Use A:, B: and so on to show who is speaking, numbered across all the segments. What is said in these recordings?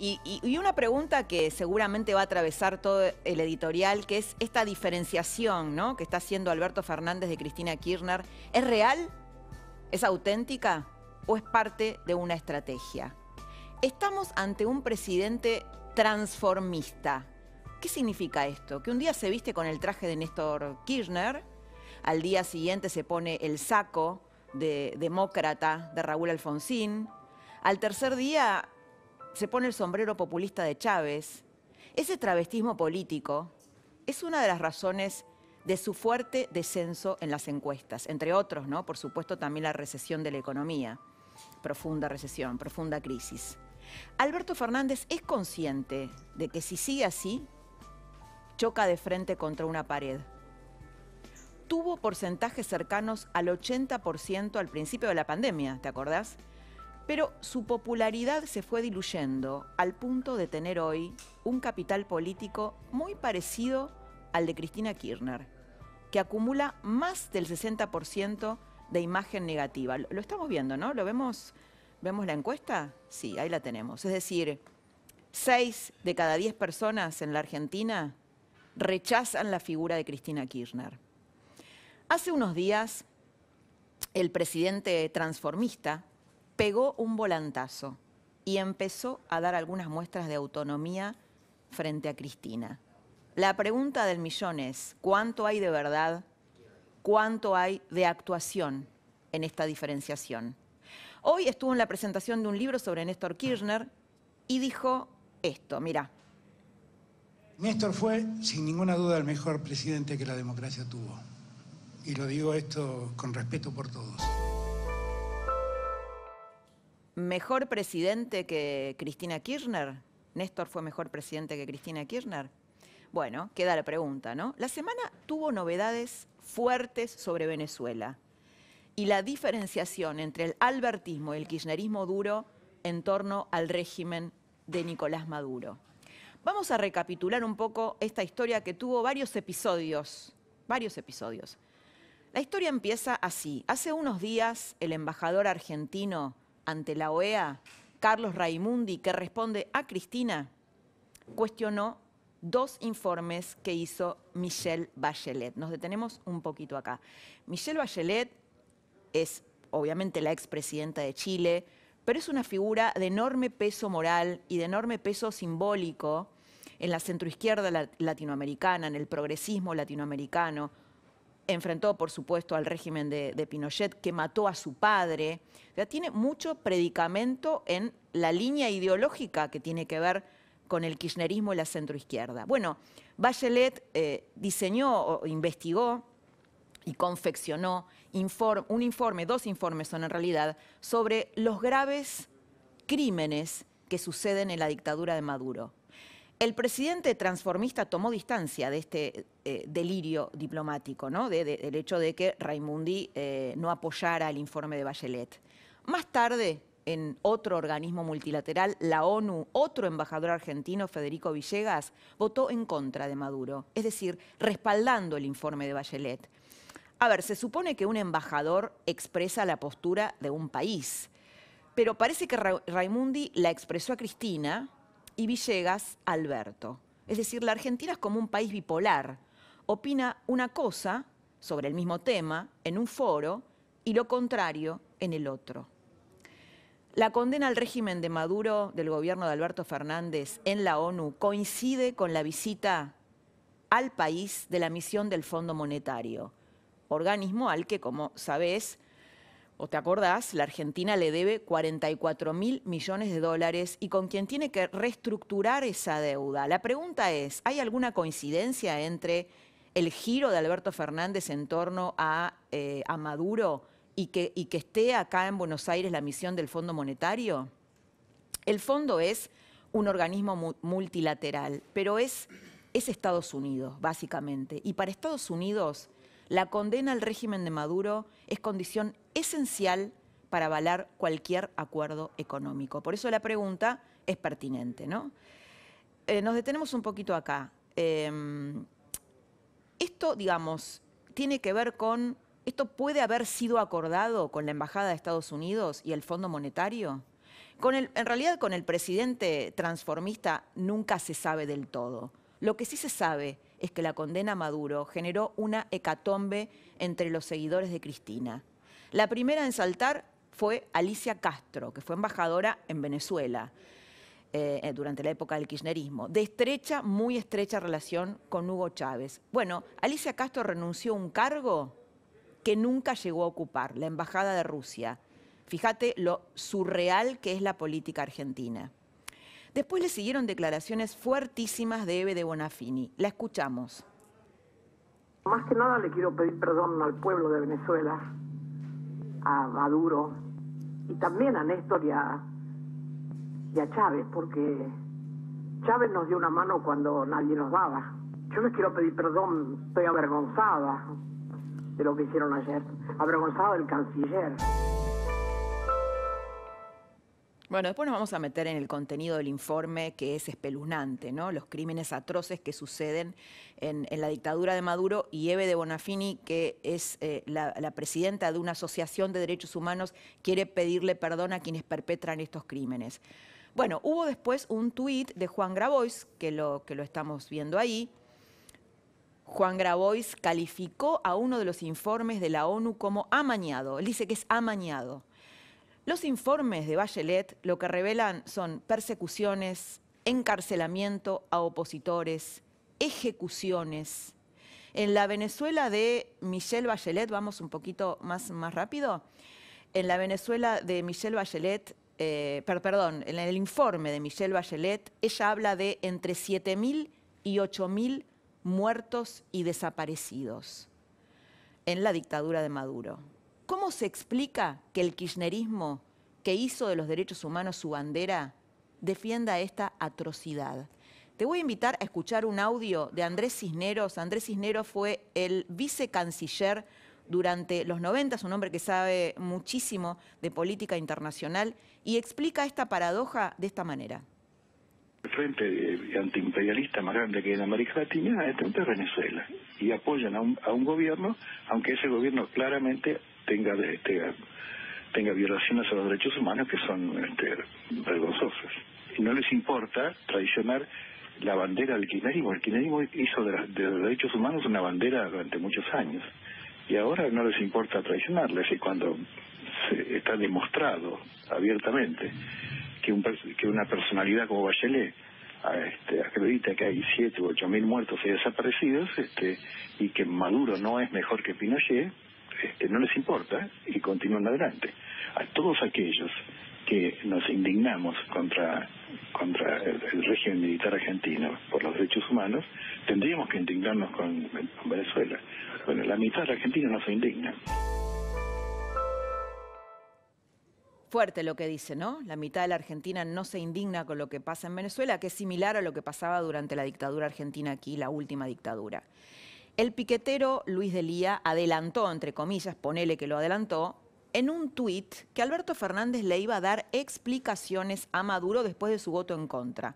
A: Y, una pregunta que seguramente va a atravesar todo el editorial, que es esta diferenciación ¿no? que está haciendo Alberto Fernández de Cristina Kirchner. ¿Es real? ¿Es auténtica? ¿O es parte de una estrategia? Estamos ante un presidente transformista. ¿Qué significa esto? Que un día se viste con el traje de Néstor Kirchner, al día siguiente se pone el saco de demócrata de Raúl Alfonsín, al tercer día se pone el sombrero populista de Chávez, ese travestismo político es una de las razones de su fuerte descenso en las encuestas, entre otros, ¿no? Por supuesto, también la recesión de la economía, profunda recesión, profunda crisis. Alberto Fernández es consciente de que si sigue así, choca de frente contra una pared. Tuvo porcentajes cercanos al 80% al principio de la pandemia, ¿te acordás? Pero su popularidad se fue diluyendo al punto de tener hoy un capital político muy parecido al de Cristina Kirchner, que acumula más del 60% de imagen negativa. Lo estamos viendo, ¿no? ¿Lo vemos? ¿Vemos la encuesta? Sí, ahí la tenemos. Es decir, 6 de cada 10 personas en la Argentina rechazan la figura de Cristina Kirchner. Hace unos días, el presidente transformista pegó un volantazo y empezó a dar algunas muestras de autonomía frente a Cristina. La pregunta del millón es, ¿cuánto hay de verdad? ¿Cuánto hay de actuación en esta diferenciación? Hoy estuvo en la presentación de un libro sobre Néstor Kirchner y dijo esto, mira. Néstor fue, sin ninguna duda, el mejor presidente que la democracia tuvo. Y lo digo esto con respeto por todos mejor presidente que Cristina Kirchner? ¿Néstor fue mejor presidente que Cristina Kirchner? Bueno, queda la pregunta, ¿no? La semana tuvo novedades fuertes sobre Venezuela y la diferenciación entre el albertismo y el kirchnerismo duro en torno al régimen de Nicolás Maduro. Vamos a recapitular un poco esta historia que tuvo varios episodios, varios episodios. La historia empieza así. Hace unos días el embajador argentino ante la OEA, Carlos Raimundi, que responde a Cristina, cuestionó dos informes que hizo Michelle Bachelet. Nos detenemos un poquito acá. Michelle Bachelet es obviamente la expresidenta de Chile, pero es una figura de enorme peso moral y de enorme peso simbólico en la centroizquierda latinoamericana, en el progresismo latinoamericano enfrentó, por supuesto, al régimen de, Pinochet, que mató a su padre. O tiene mucho predicamento en la línea ideológica que tiene que ver con el kirchnerismo y la centroizquierda. Bueno, Bachelet eh, diseñó investigó y confeccionó un informe, dos informes son en realidad, sobre los graves crímenes que suceden en la dictadura de Maduro. El presidente transformista tomó distancia de este eh, delirio diplomático, ¿no? del hecho de que Raimundi eh, no apoyara el informe de Bachelet. Más tarde, en otro organismo multilateral, la ONU, otro embajador argentino, Federico Villegas, votó en contra de Maduro, es decir, respaldando el informe de Bachelet. A ver, se supone que un embajador expresa la postura de un país, pero parece que Raimundi la expresó a Cristina, y Villegas, Alberto. Es decir, la Argentina es como un país bipolar. Opina una cosa sobre el mismo tema en un foro y lo contrario en el otro. La condena al régimen de Maduro del gobierno de Alberto Fernández en la ONU coincide con la visita al país de la misión del Fondo Monetario, organismo al que, como sabés, o te acordás, la Argentina le debe 44 mil millones de dólares y con quien tiene que reestructurar esa deuda. La pregunta es, ¿hay alguna coincidencia entre el giro de Alberto Fernández en torno a, eh, Maduro y que, esté acá en Buenos Aires la misión del Fondo Monetario? El fondo es un organismo multilateral, pero es Estados Unidos, básicamente. Y para Estados Unidos la condena al régimen de Maduro es condición esencial para avalar cualquier acuerdo económico. Por eso la pregunta es pertinente, ¿no? Eh, nos detenemos un poquito acá. Em, esto, digamos, tiene que ver con. ¿Esto puede haber sido acordado con la Embajada de Estados Unidos y el Fondo Monetario? en realidad, con el presidente transformista nunca se sabe del todo. Lo que sí se sabe es que la condena a Maduro generó una hecatombe entre los seguidores de Cristina. La primera en saltar fue Alicia Castro, que fue embajadora en Venezuela eh, eh, durante la época del kirchnerismo, de estrecha, muy estrecha relación con Hugo Chávez. Bueno, Alicia Castro renunció a un cargo que nunca llegó a ocupar, la Embajada de Rusia. Fíjate lo surreal que es la política argentina. Después le siguieron declaraciones fuertísimas de Eve de Bonafini. La escuchamos. Más que nada le quiero pedir perdón al pueblo de Venezuela, a Maduro y también a Néstor y a, y a Chávez, porque Chávez nos dio una mano cuando nadie nos daba. Yo les quiero pedir perdón, estoy avergonzada de lo que hicieron ayer, avergonzada del canciller. Bueno, después nos vamos a meter en el contenido del informe que es espeluznante, ¿no? Los crímenes atroces que suceden en, la dictadura de Maduro y Eve de Bonafini, que es eh, la, presidenta de una asociación de derechos humanos, quiere pedirle perdón a quienes perpetran estos crímenes. Bueno, hubo después un tuit de Juan Grabois, que lo, que lo estamos viendo ahí. Juan Grabois calificó a uno de los informes de la ONU como amañado. Él dice que es amañado. Los informes de Bachelet lo que revelan son persecuciones, encarcelamiento a opositores, ejecuciones. En la Venezuela de Michelle Bachelet, vamos un poquito más, más rápido, en la Venezuela de Michelle Bachelet, eh, perdón, en el informe de Michelle Bachelet, ella habla de entre 7.000 y 8.000 muertos y desaparecidos en la dictadura de Maduro. ¿Cómo se explica que el kirchnerismo, que hizo de los derechos humanos su bandera, defienda esta atrocidad? Te voy a invitar a escuchar un audio de Andrés Cisneros. Andrés Cisneros fue el vicecanciller durante los 90, un hombre que sabe muchísimo de política internacional y explica esta paradoja de esta manera. El frente antiimperialista más grande que en América Latina este, este es Venezuela y apoyan a un, a un gobierno, aunque ese gobierno claramente tenga este, tenga violaciones a los derechos humanos que son este, vergonzosas. Y no les importa traicionar la bandera del kirchnerismo. El kirchnerismo hizo de, los derechos humanos una bandera durante muchos años. Y ahora no les importa traicionarles. Y cuando se está demostrado abiertamente que, una personalidad como Bachelet este, acredita que hay 7 u 8 mil muertos y desaparecidos este, y que Maduro no es mejor que Pinochet, este, no les importa y continúan adelante. A todos aquellos que nos indignamos contra contra el, régimen militar argentino por los derechos humanos, tendríamos que indignarnos con, Venezuela. Bueno, la mitad de la Argentina no se indigna. Fuerte lo que dice, ¿no? La mitad de la Argentina no se indigna con lo que pasa en Venezuela, que es similar a lo que pasaba durante la dictadura argentina aquí, la última dictadura. El piquetero Luis Delía adelantó, entre comillas, ponele que lo adelantó, en un tuit que Alberto Fernández le iba a dar explicaciones a Maduro después de su voto en contra.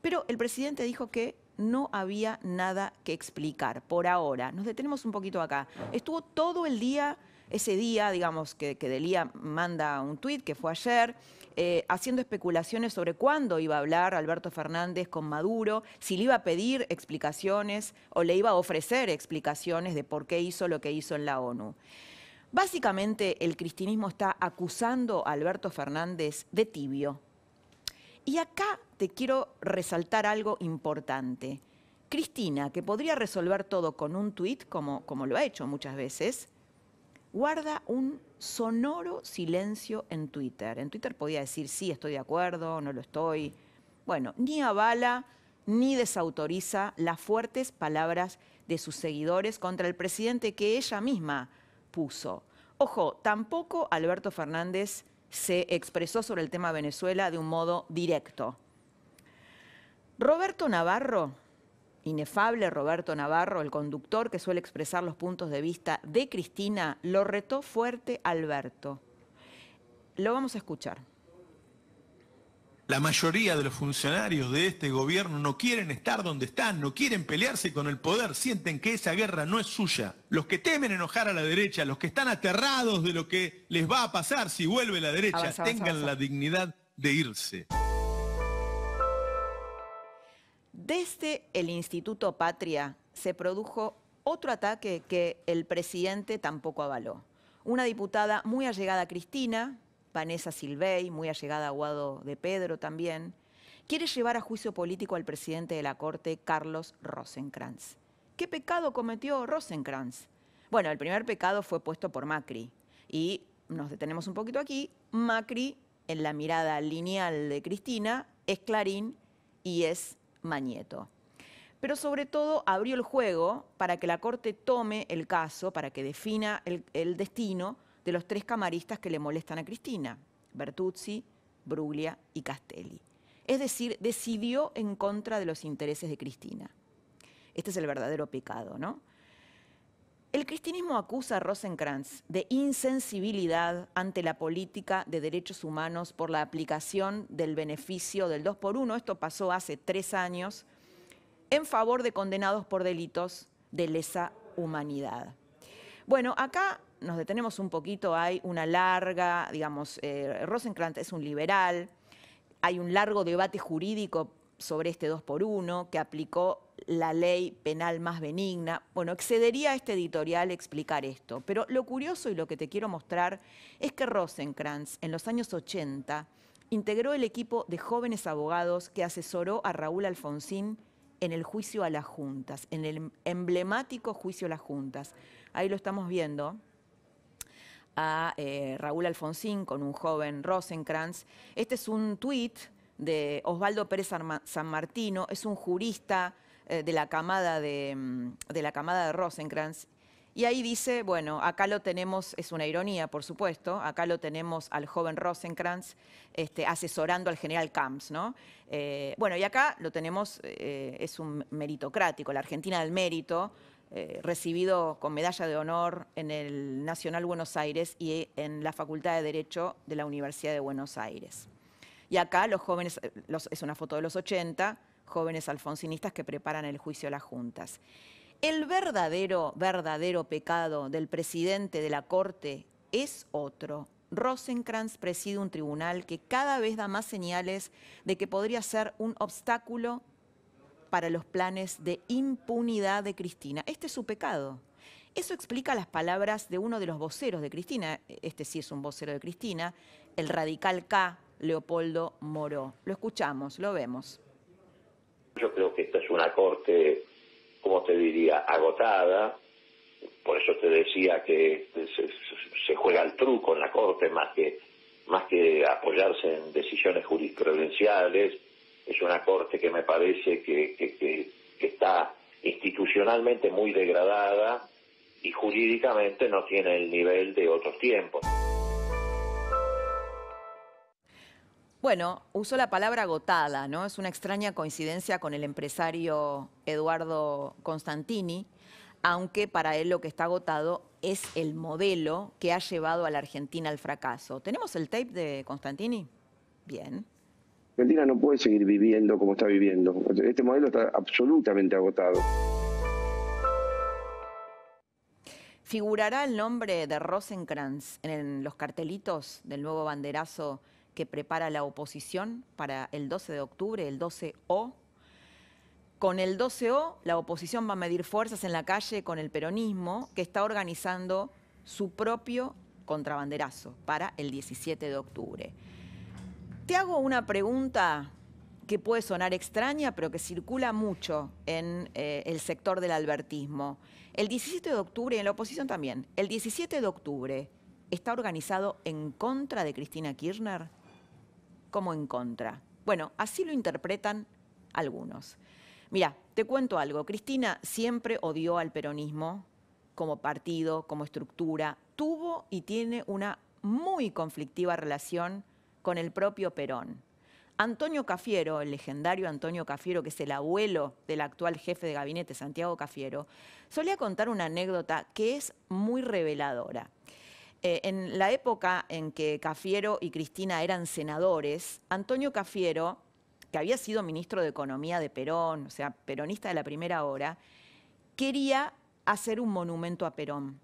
A: Pero el presidente dijo que no había nada que explicar por ahora. Nos detenemos un poquito acá. Estuvo todo el día, ese día, digamos, que, que Delía manda un tuit, que fue ayer, eh, haciendo especulaciones sobre cuándo iba a hablar Alberto Fernández con Maduro, si le iba a pedir explicaciones o le iba a ofrecer explicaciones de por qué hizo lo que hizo en la ONU. Básicamente el cristinismo está acusando a Alberto Fernández de tibio. Y acá te quiero resaltar algo importante. Cristina, que podría resolver todo con un tuit, como, como lo ha hecho muchas veces, guarda un sonoro silencio en Twitter. En Twitter podía decir, sí, estoy de acuerdo, no lo estoy. Bueno, ni avala ni desautoriza las fuertes palabras de sus seguidores contra el presidente que ella misma puso. Ojo, tampoco Alberto Fernández se expresó sobre el tema Venezuela de un modo directo. Roberto Navarro inefable Roberto Navarro, el conductor que suele expresar los puntos de vista de Cristina, lo retó fuerte Alberto. Lo vamos a escuchar. La mayoría de los funcionarios de este gobierno no quieren estar donde están, no quieren pelearse con el poder, sienten que esa guerra no es suya. Los que temen enojar a la derecha, los que están aterrados de lo que les va a pasar si vuelve la derecha, tengan la dignidad de irse. Desde el Instituto Patria se produjo otro ataque que el presidente tampoco avaló. Una diputada muy allegada a Cristina, Vanessa Silvey, muy allegada a Guado de Pedro también, quiere llevar a juicio político al presidente de la Corte, Carlos Rosenkrantz. ¿Qué pecado cometió Rosenkrantz? Bueno, el primer pecado fue puesto por Macri. Y nos detenemos un poquito aquí. Macri, en la mirada lineal de Cristina, es Clarín y es Mañeto. Pero sobre todo abrió el juego para que la Corte tome el caso, para que defina el, el destino de los tres camaristas que le molestan a Cristina, Bertuzzi, Bruglia y Castelli. Es decir, decidió en contra de los intereses de Cristina. Este es el verdadero pecado, ¿no? El cristianismo acusa a Rosenkrantz de insensibilidad ante la política de derechos humanos por la aplicación del beneficio del 2 por 1, esto pasó hace tres años, en favor de condenados por delitos de lesa humanidad. Bueno, acá nos detenemos un poquito, hay una larga, digamos, eh, Rosenkrantz es un liberal, hay un largo debate jurídico sobre este 2 por 1 que aplicó la ley penal más benigna. Bueno, excedería a este editorial explicar esto, pero lo curioso y lo que te quiero mostrar es que Rosencrantz en los años 80 integró el equipo de jóvenes abogados que asesoró a Raúl Alfonsín en el juicio a las juntas, en el emblemático juicio a las juntas. Ahí lo estamos viendo a eh, Raúl Alfonsín con un joven Rosencrantz. Este es un tuit de Osvaldo Pérez San Martino, es un jurista eh, de, la camada de, mm, de la camada de Rosencrantz. Y ahí dice, bueno, acá lo tenemos, es una ironía, por supuesto, acá lo tenemos al joven Rosencrantz este, asesorando al general Camps, ¿no? Eh, bueno, y acá lo tenemos, eh, es un meritocrático, la Argentina del mérito, recibido con medalla de honor en el Nacional Buenos Aires y en la Facultad de Derecho de la Universidad de Buenos Aires. Y acá los jóvenes, es una foto de los 80, jóvenes alfonsinistas que preparan el juicio a las juntas. El verdadero, verdadero pecado del presidente de la Corte es otro. Rosencrantz preside un tribunal que cada vez da más señales de que podría ser un obstáculo para los planes de impunidad de Cristina. Este es su pecado. Eso explica las palabras de uno de los voceros de Cristina, este sí es un vocero de Cristina, el radical K, Leopoldo Moró. Lo escuchamos, lo vemos. Yo creo que esta es una corte, como te diría, agotada. Por eso te decía que se, juega el truco en la corte más que más que apoyarse en decisiones jurisprudenciales. Es una corte que me parece que, que, que está institucionalmente muy degradada y jurídicamente no tiene el nivel de otros tiempos. Bueno, usó la palabra agotada, ¿no? Es una extraña coincidencia con el empresario Eduardo Constantini, aunque para él lo que está agotado es el modelo que ha llevado a la Argentina al fracaso. ¿Tenemos el tape de Constantini? Bien. Argentina no puede seguir viviendo como está viviendo. Este modelo está absolutamente agotado. ¿Figurará el nombre de Rosencrantz en los cartelitos del nuevo banderazo? que prepara la oposición para el 12 de octubre, el 12O. Con el 12O, la oposición va a medir fuerzas en la calle con el peronismo, que está organizando su propio contrabanderazo para el 17 de octubre. Te hago una pregunta que puede sonar extraña, pero que circula mucho en eh, el sector del albertismo. El 17 de octubre, y en la oposición también, el 17 de octubre, ¿está organizado en contra de Cristina Kirchner? como en contra. Bueno, así lo interpretan algunos. Mira, te cuento algo. Cristina siempre odió al peronismo como partido, como estructura. Tuvo y tiene una muy conflictiva relación con el propio Perón. Antonio Cafiero, el legendario Antonio Cafiero, que es el abuelo del actual jefe de gabinete, Santiago Cafiero, solía contar una anécdota que es muy reveladora. Eh, en la época en que Cafiero y Cristina eran senadores, Antonio Cafiero, que había sido ministro de Economía de Perón, o sea, peronista de la primera hora, quería hacer un monumento a Perón.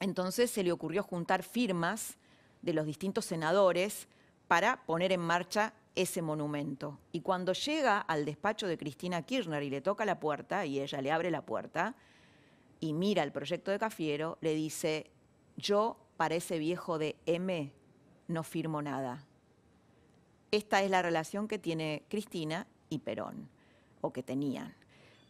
A: Entonces se le ocurrió juntar firmas de los distintos senadores para poner en marcha ese monumento. Y cuando llega al despacho de Cristina Kirchner y le toca la puerta, y ella le abre la puerta, y mira el proyecto de Cafiero, le dice, yo para ese viejo de M, no firmo nada. Esta es la relación que tiene Cristina y Perón, o que tenían.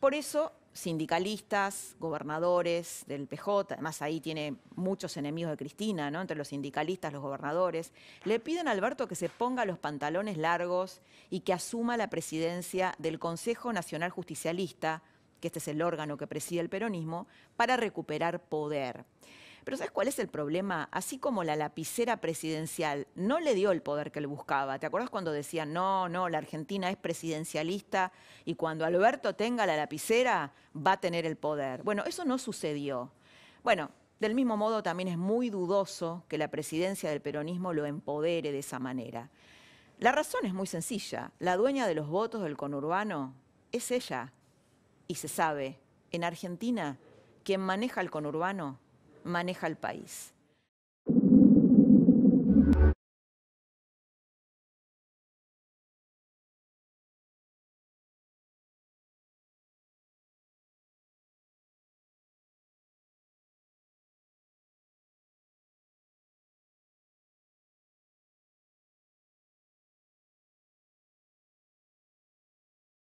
A: Por eso, sindicalistas, gobernadores del PJ, además ahí tiene muchos enemigos de Cristina, ¿no? entre los sindicalistas, los gobernadores, le piden a Alberto que se ponga los pantalones largos y que asuma la presidencia del Consejo Nacional Justicialista, que este es el órgano que preside el peronismo, para recuperar poder. Pero ¿sabes cuál es el problema? Así como la lapicera presidencial no le dio el poder que le buscaba, ¿te acuerdas cuando decían, no, no, la Argentina es presidencialista y cuando Alberto tenga la lapicera va a tener el poder? Bueno, eso no sucedió. Bueno, del mismo modo también es muy dudoso que la presidencia del peronismo lo empodere de esa manera. La razón es muy sencilla, la dueña de los votos del conurbano es ella. Y se sabe, en Argentina, quien maneja el conurbano maneja el país.